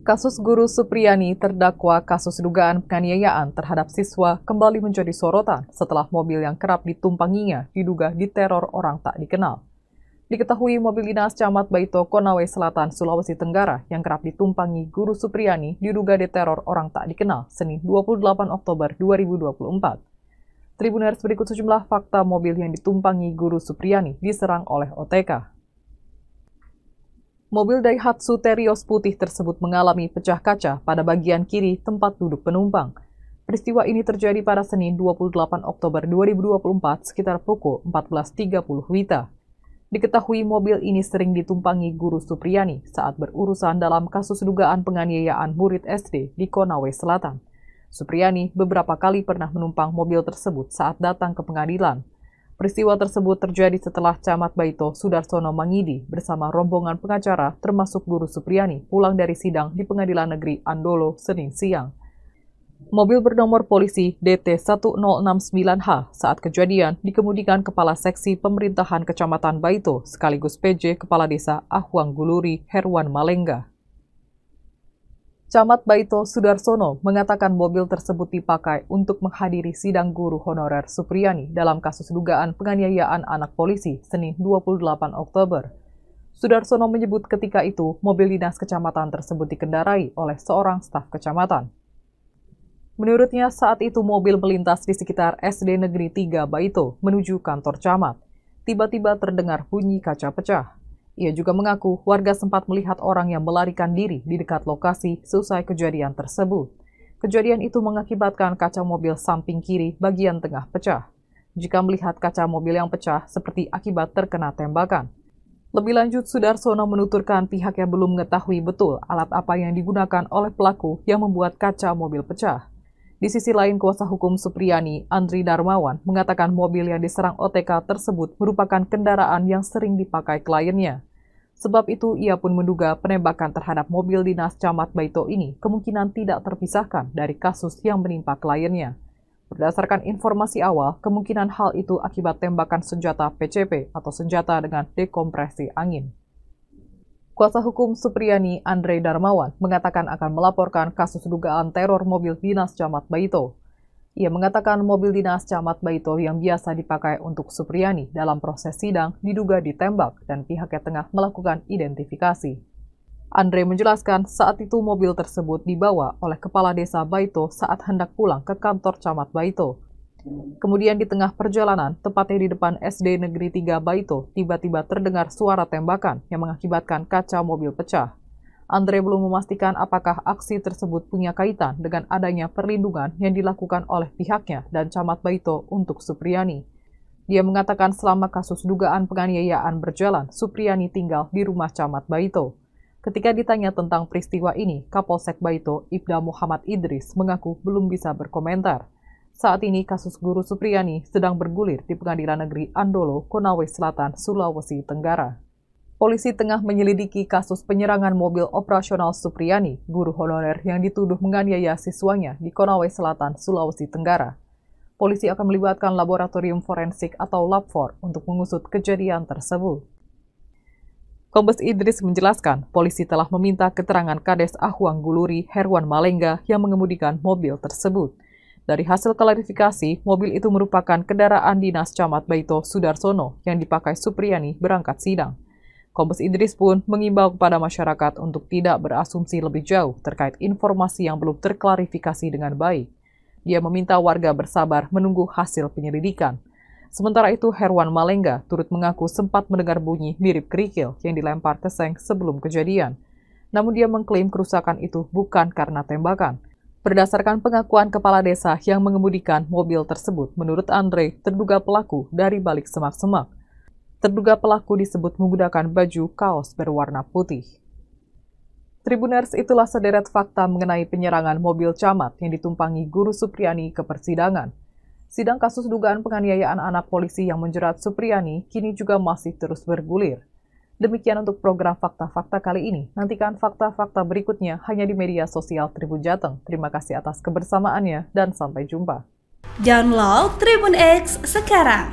Kasus Guru Supriyani terdakwa kasus dugaan penganiayaan terhadap siswa kembali menjadi sorotan setelah mobil yang kerap ditumpanginya diduga diteror orang tak dikenal. Diketahui mobil dinas Camat Baito Konawe Selatan, Sulawesi Tenggara yang kerap ditumpangi Guru Supriyani diduga diteror orang tak dikenal Senin 28 Oktober 2024. Tribuners berikut sejumlah fakta mobil yang ditumpangi Guru Supriyani diserang oleh OTK. Mobil Daihatsu Terios putih tersebut mengalami pecah kaca pada bagian kiri tempat duduk penumpang. Peristiwa ini terjadi pada Senin 28 Oktober 2024 sekitar pukul 14.30 WITA. Diketahui mobil ini sering ditumpangi Guru Supriyani saat berurusan dalam kasus dugaan penganiayaan murid SD di Konawe Selatan. Supriyani beberapa kali pernah menumpang mobil tersebut saat datang ke pengadilan. Peristiwa tersebut terjadi setelah Camat Baito Sudarsono Mangidi bersama rombongan pengacara termasuk Guru Supriyani pulang dari sidang di Pengadilan Negeri Andolo Senin siang. Mobil bernomor polisi DT1069H saat kejadian dikemudikan Kepala Seksi Pemerintahan Kecamatan Baito sekaligus PJ Kepala Desa Ahuang Guluri Herwan Malengga. Camat Baito Sudarsono mengatakan mobil tersebut dipakai untuk menghadiri sidang guru honorer Supriyani dalam kasus dugaan penganiayaan anak polisi Senin 28 Oktober. Sudarsono menyebut ketika itu mobil dinas kecamatan tersebut dikendarai oleh seorang staf kecamatan. Menurutnya saat itu mobil melintas di sekitar SD Negeri 3 Baito menuju kantor camat. Tiba-tiba terdengar bunyi kaca pecah. Ia juga mengaku warga sempat melihat orang yang melarikan diri di dekat lokasi selesai kejadian tersebut. Kejadian itu mengakibatkan kaca mobil samping kiri bagian tengah pecah. Jika melihat kaca mobil yang pecah, seperti akibat terkena tembakan. Lebih lanjut, Sudarsono menuturkan pihaknya belum mengetahui betul alat apa yang digunakan oleh pelaku yang membuat kaca mobil pecah. Di sisi lain, kuasa hukum Supriyani, Andri Darmawan, mengatakan mobil yang diserang OTK tersebut merupakan kendaraan yang sering dipakai kliennya. Sebab itu, ia pun menduga penembakan terhadap mobil dinas camat Baito ini kemungkinan tidak terpisahkan dari kasus yang menimpa kliennya. Berdasarkan informasi awal, kemungkinan hal itu akibat tembakan senjata PCP atau senjata dengan dekompresi angin. Kuasa hukum Supriyani Andre Darmawan mengatakan akan melaporkan kasus dugaan teror mobil dinas camat Baito ia mengatakan mobil dinas Camat Baito yang biasa dipakai untuk Supriyani dalam proses sidang diduga ditembak dan pihaknya tengah melakukan identifikasi. Andre menjelaskan saat itu mobil tersebut dibawa oleh Kepala Desa Baito saat hendak pulang ke kantor Camat Baito. Kemudian di tengah perjalanan, tepatnya di depan SD Negeri 3 Baito, tiba-tiba terdengar suara tembakan yang mengakibatkan kaca mobil pecah. Andre belum memastikan apakah aksi tersebut punya kaitan dengan adanya perlindungan yang dilakukan oleh pihaknya dan Camat Baito untuk Supriyani. Dia mengatakan selama kasus dugaan penganiayaan berjalan, Supriyani tinggal di rumah Camat Baito. Ketika ditanya tentang peristiwa ini, Kapolsek Baito, Ibda Muhammad Idris, mengaku belum bisa berkomentar. Saat ini kasus guru Supriyani sedang bergulir di Pengadilan Negeri Andolo, Konawe Selatan, Sulawesi Tenggara polisi tengah menyelidiki kasus penyerangan mobil operasional Supriyani, guru honorer yang dituduh menganiaya siswanya di Konawe Selatan, Sulawesi Tenggara. Polisi akan melibatkan laboratorium forensik atau LabFor untuk mengusut kejadian tersebut. Kombes Idris menjelaskan, polisi telah meminta keterangan Kades Ahuang Guluri Herwan Malengga yang mengemudikan mobil tersebut. Dari hasil klarifikasi, mobil itu merupakan kendaraan dinas Camat Baito Sudarsono yang dipakai Supriyani berangkat sidang. Kombes Idris pun mengimbau kepada masyarakat untuk tidak berasumsi lebih jauh terkait informasi yang belum terklarifikasi dengan baik. Dia meminta warga bersabar menunggu hasil penyelidikan. Sementara itu, Herwan Malengga turut mengaku sempat mendengar bunyi mirip kerikil yang dilempar ke seng sebelum kejadian. Namun dia mengklaim kerusakan itu bukan karena tembakan. Berdasarkan pengakuan kepala desa yang mengemudikan mobil tersebut, menurut Andre, terduga pelaku dari balik semak-semak. Terduga pelaku disebut menggunakan baju kaos berwarna putih. Tribuners itulah sederet fakta mengenai penyerangan mobil camat yang ditumpangi Guru Supriyani ke persidangan. Sidang kasus dugaan penganiayaan anak polisi yang menjerat Supriyani kini juga masih terus bergulir. Demikian untuk program Fakta-Fakta kali ini. Nantikan fakta-fakta berikutnya hanya di media sosial Tribun Jateng. Terima kasih atas kebersamaannya dan sampai jumpa. Download Tribun X sekarang